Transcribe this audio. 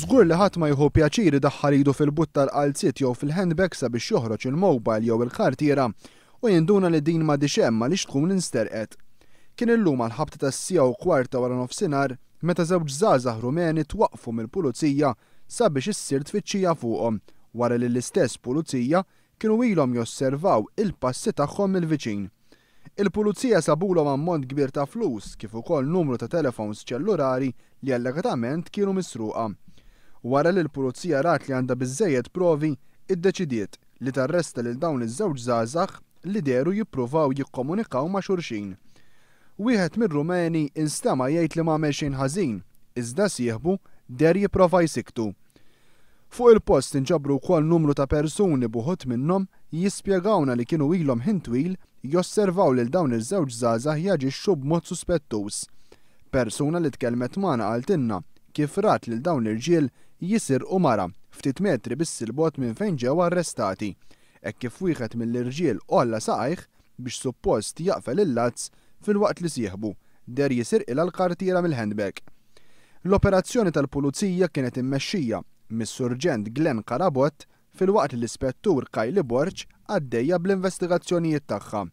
Zgur li ħadd ma jħu pjaċiri daħħar jidu fil-butta l-qalzit jew fil-handbag sabiex joħroġ il-mobile jew il-kartiera u jinduna li din ma dixem ma lix tkun insterqet. Kien illum għal ħabta tas sija u kwarta wara nofsinhar meta żewġ żgħażagħ rumeni twaqfu mill-pulizija sabiex issir tfittxija fuqhom wara li l-istess pulizija kienu ilhom josservaw il-passi tagħhom il-viċin. Il-pulizija sabulhom ammont kbir ta' flus kif ukoll numru ta' telefons ċellulari li allegatament kienu misruqa. Wara li l-pulizija rat li għandha biżejjed provi, iddeċidiet li tarresta lil dawn iż-żewġ żgħażagħ li deru jippruvaw jikkomunikaw ma' xurxin. Wieħed mir-Rumeni instema jgħid li m'għamel xejn ħażin, iżda sieħbu der jipprova jsiktu. Fuq il-post inġabru wkoll numru ta' persuni buħut minnhom jispjegawna li kienu ilhom ħintwil josservaw lil dawn iż-żewġ żgħażagħ jaġixxu b'mod suspettuż. Persuna li tkellmet magħna għaltinna kif rat lil dawn l-irġiel jisir u mara ftit metri biss il-bot minn fejn ġew arrestati. Ek kif wieħed mill-irġiel olla saqajh biex suppost jaqfel il-lazz fil-waqt li sieħbu der jisir ila l-kartira mill-handbag. L-operazzjoni tal-pulizija kienet immexxija mis-surġent Glenn Karabot fil-waqt l-ispettur Kajli Borċ għaddejja bl-investigazzjonijiet tagħha.